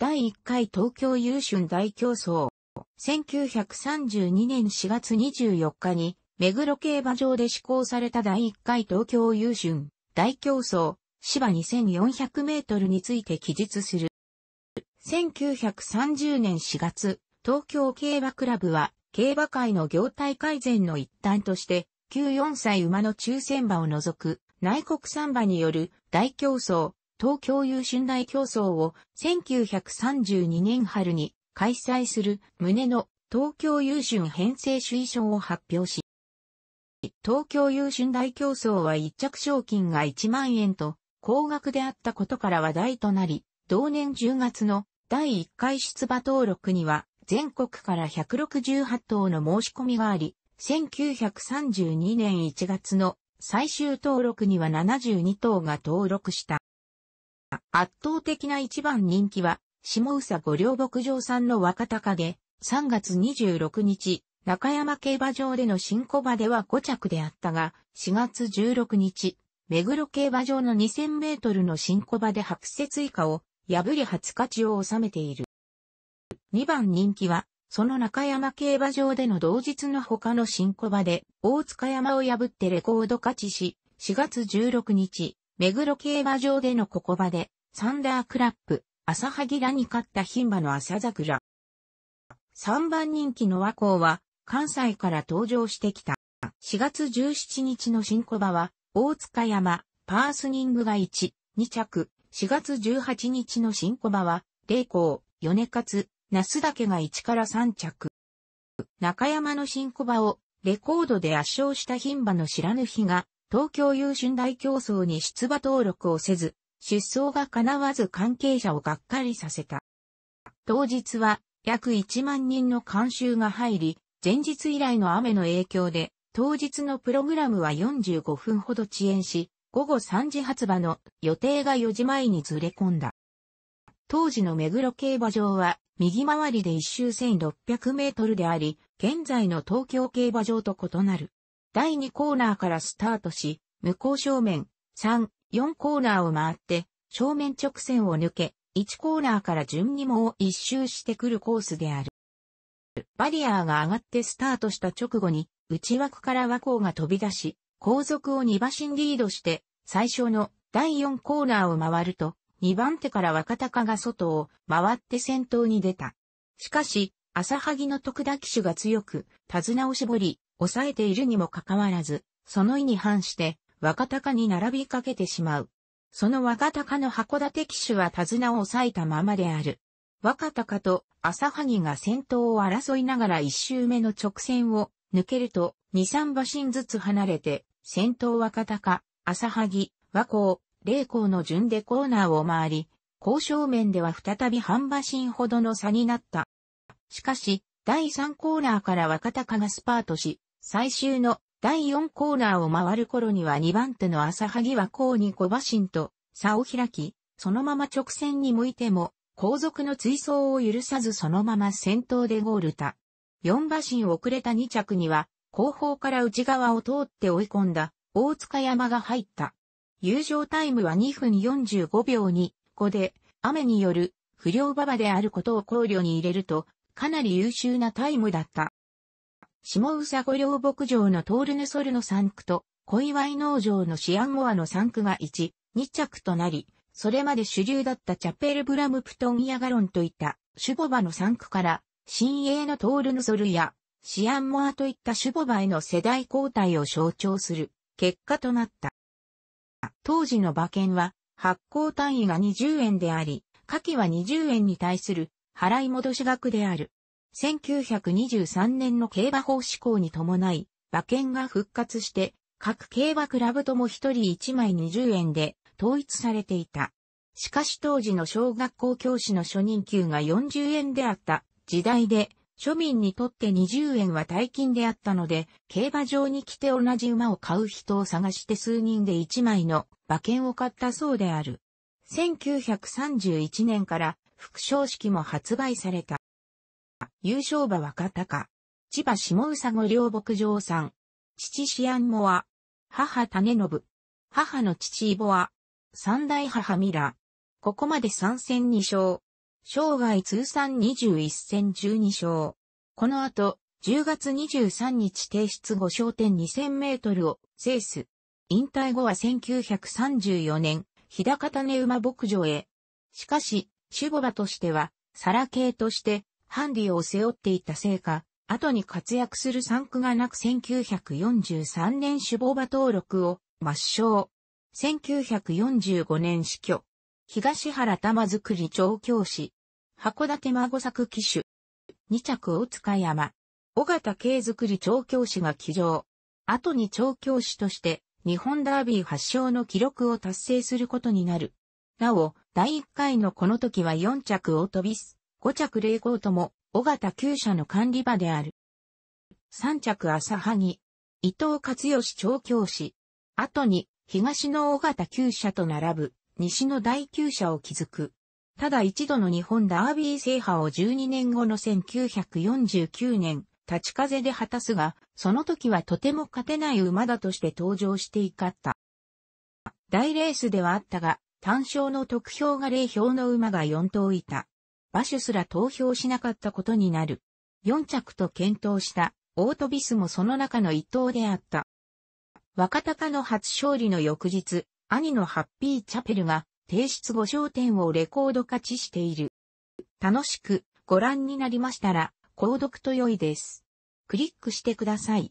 第1回東京優春大競争。1932年4月24日に、目黒競馬場で施行された第1回東京優春大競争、芝2400メートルについて記述する。1930年4月、東京競馬クラブは、競馬界の業態改善の一端として、9、4歳馬の抽選馬を除く、内国産馬による大競争、東京優春大競争を1932年春に開催する旨の東京優春編成主意書を発表し、東京優春大競争は一着賞金が1万円と高額であったことから話題となり、同年10月の第1回出馬登録には全国から168頭の申し込みがあり、1932年1月の最終登録には72頭が登録した。圧倒的な一番人気は、下宇佐五両牧場さんの若隆げ、3月26日、中山競馬場での新小馬では5着であったが、4月16日、目黒競馬場の2000メートルの新小馬で白雪以下を破り初勝ちを収めている。2番人気は、その中山競馬場での同日の他の新小馬で、大塚山を破ってレコード勝ちし、4月16日、目黒競馬場でのここ場で、サンダークラップ、朝萩らに勝った牝馬の朝桜。3番人気の和光は、関西から登場してきた。4月17日の新小馬は、大塚山、パースニングが1、2着。4月18日の新小馬は、霊光、米勝、那須岳が1から3着。中山の新小馬を、レコードで圧勝した牝馬の知らぬ日が、東京優春大競争に出馬登録をせず、出走が叶わず関係者をがっかりさせた。当日は約1万人の監修が入り、前日以来の雨の影響で、当日のプログラムは45分ほど遅延し、午後3時発馬の予定が4時前にずれ込んだ。当時の目黒競馬場は右回りで一周1600メートルであり、現在の東京競馬場と異なる。第2コーナーからスタートし、向こう正面、3、4コーナーを回って、正面直線を抜け、1コーナーから順にも一周してくるコースである。バリアーが上がってスタートした直後に、内枠から和光が飛び出し、後続を2馬身リードして、最初の第4コーナーを回ると、2番手から若隆が外を回って先頭に出た。しかし、朝萩の徳田騎手が強く、手綱を絞り、抑えているにもかかわらず、その意に反して、若鷹に並びかけてしまう。その若鷹の函館騎手は手綱を抑えたままである。若鷹と朝萩が先頭を争いながら一周目の直線を抜けると、二三馬身ずつ離れて、先頭若鷹、朝萩、和光、霊光の順でコーナーを回り、交渉面では再び半馬身ほどの差になった。しかし、第3コーナーから若鷹がスパートし、最終の第4コーナーを回る頃には2番手の朝萩は後に小馬身と差を開き、そのまま直線に向いても、後続の追走を許さずそのまま先頭でゴールた。4馬身遅れた2着には、後方から内側を通って追い込んだ、大塚山が入った。友情タイムは2分45秒に、5で、雨による不良馬場であることを考慮に入れると、かなり優秀なタイムだった。下宇佐御陵牧場のトールヌソルの産区と、小祝農場のシアンモアの産区が1、2着となり、それまで主流だったチャペルブラムプトンヤガロンといったシュボバの産区から、新鋭のトールヌソルやシアンモアといったシュボバへの世代交代を象徴する結果となった。当時の馬券は発行単位が20円であり、下記は20円に対する払い戻し額である。1923年の競馬法施行に伴い、馬券が復活して、各競馬クラブとも一人一枚20円で統一されていた。しかし当時の小学校教師の初任給が40円であった時代で、庶民にとって20円は大金であったので、競馬場に来て同じ馬を買う人を探して数人で1枚の馬券を買ったそうである。1931年から副賞式も発売された。優勝馬若隆。千葉下宇佐両牧場さん。父シアンモア。母種信。母の父イボア。三代母ミラ。ここまで3戦2勝。生涯通算21戦12勝。この後、10月23日提出5勝点2000メートルを制す。引退後は1934年、日高種馬牧場へ。しかし、守護馬としては、サラ系として、ハンディを背負っていたせいか、後に活躍する産区がなく1943年死亡馬登録を抹消。1945年死去。東原玉作り調教師。函館孫作騎手。二着大塚山。尾形慶作り調教師が騎乗。後に調教師として日本ダービー発祥の記録を達成することになる。なお、第1回のこの時は4着を飛びす。5着0号とも、尾形厩舎の管理場である。3着朝萩、伊藤勝義調教師。後に、東の尾形厩舎と並ぶ、西の大厩舎を築く。ただ一度の日本ダービー制覇を12年後の1949年、立ち風で果たすが、その時はとても勝てない馬だとして登場していかった。大レースではあったが、単勝の得票が0票の馬が4頭いた。馬主すら投票しなかったことになる。4着と検討したオートビスもその中の一藤であった。若隆の初勝利の翌日、兄のハッピーチャペルが提出5焦点をレコード勝ちしている。楽しくご覧になりましたら、購読と良いです。クリックしてください。